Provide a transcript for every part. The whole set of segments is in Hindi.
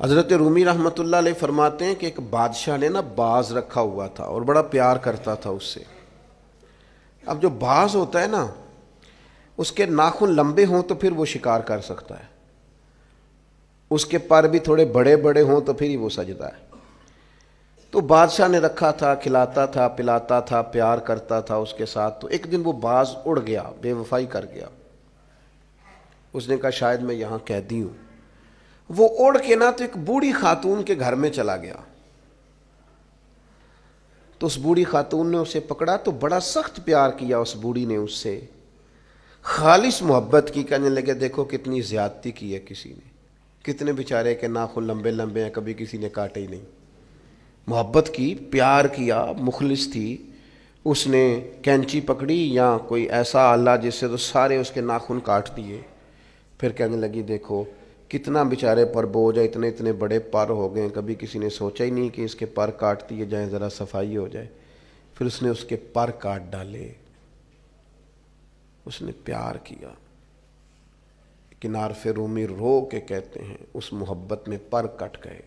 हज़रत रूमी रहमत फरमाते हैं कि एक बादशाह ने ना बाज रखा हुआ था और बड़ा प्यार करता था उससे अब जो बाज होता है ना उसके नाखून लंबे हों तो फिर वो शिकार कर सकता है उसके पर भी थोड़े बड़े बड़े हों तो फिर ही वो सजदा है तो बादशाह ने रखा था खिलाता था पिलाता था प्यार करता था उसके साथ तो एक दिन वो बाज उड़ गया बेवफाई कर गया उसने कहा शायद मैं यहाँ दी हूँ वो ओढ़ के ना तो एक बूढ़ी खातून के घर में चला गया तो उस बूढ़ी खातून ने उसे पकड़ा तो बड़ा सख्त प्यार किया उस बूढ़ी ने उससे खालिश मोहब्बत की कहने लगे देखो कितनी ज्यादती की है किसी ने कितने बेचारे के नाखून लंबे लंबे हैं कभी किसी ने काटे ही नहीं मोहब्बत की प्यार किया मुखलिस थी उसने कैंची पकड़ी या कोई ऐसा आला जिससे तो सारे उसके नाखून काट दिए फिर कहने लगी देखो कितना बेचारे पर बोझ है इतने इतने बड़े पर हो गए कभी किसी ने सोचा ही नहीं कि इसके पर काट दिए जाए ज़रा सफाई हो जाए फिर उसने उसके पर काट डाले उसने प्यार किया किनार फिर रूमी रो के कहते हैं उस मोहब्बत में पर कट गए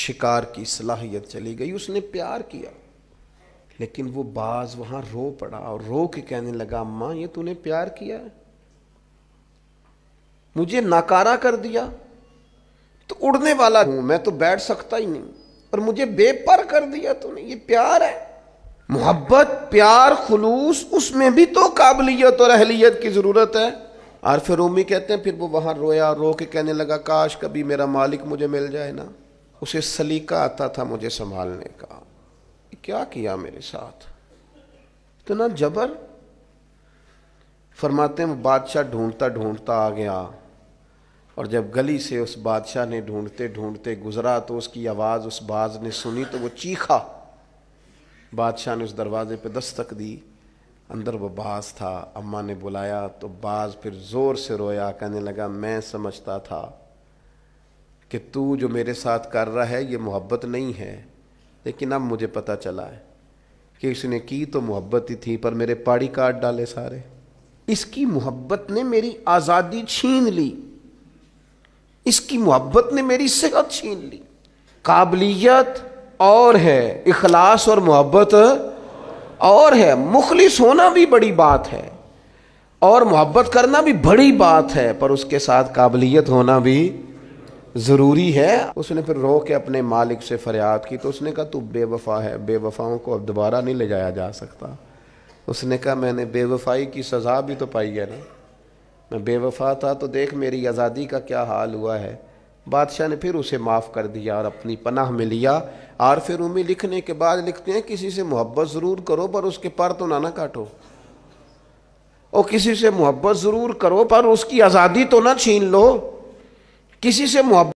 शिकार की सलाहियत चली गई उसने प्यार किया लेकिन वो बाज वहाँ रो पड़ा और रो के कहने लगा माँ ये तूने प्यार किया है मुझे नाकारा कर दिया तो उड़ने वाला हूं मैं तो बैठ सकता ही नहीं और मुझे बेपर कर दिया तूने ये प्यार है मोहब्बत प्यार खुलूस उसमें भी तो काबिलियत और अहलियत की ज़रूरत है फिर रोमी कहते हैं फिर वो वहां रोया रो के कहने लगा काश कभी मेरा मालिक मुझे मिल जाए ना उसे सलीका आता था मुझे संभालने का क्या किया मेरे साथ तो ना जबर फरमाते हैं बादशाह ढूंढता ढूंढता आ गया और जब गली से उस बादशाह ने ढूंढते ढूंढते गुजरा तो उसकी आवाज़ उस बाज ने सुनी तो वो चीखा बादशाह ने उस दरवाज़े पे दस्तक दी अंदर वो बाज था अम्मा ने बुलाया तो बाज फिर ज़ोर से रोया कहने लगा मैं समझता था कि तू जो मेरे साथ कर रहा है ये मोहब्बत नहीं है लेकिन अब मुझे पता चला है कि उसने की तो मोहब्बत ही थी पर मेरे पाड़ी काट डाले सारे इसकी मोहब्बत ने मेरी आज़ादी छीन ली इसकी मोहब्बत ने मेरी सेहत छीन ली काबिलियत और है इखलास और मोहब्बत और है मुखलिस होना भी बड़ी बात है और मोहब्बत करना भी बड़ी बात है पर उसके साथ काबिलियत होना भी ज़रूरी है उसने फिर रो के अपने मालिक से फरियाद की तो उसने कहा तू बेवफा है बेवफाओं को अब दोबारा नहीं ले जाया जा सकता उसने कहा मैंने बेवफाई की सज़ा भी तो पाई है ना मैं बेवफा था तो देख मेरी आज़ादी का क्या हाल हुआ है बादशाह ने फिर उसे माफ़ कर दिया और अपनी पनाह में लिया फिर उम्मीद लिखने के बाद लिखते हैं किसी से मोहब्बत ज़रूर करो पर उसके पर तो ना ना काटो और किसी से मोहब्बत ज़रूर करो पर उसकी आज़ादी तो ना छीन लो किसी से मोहब्बत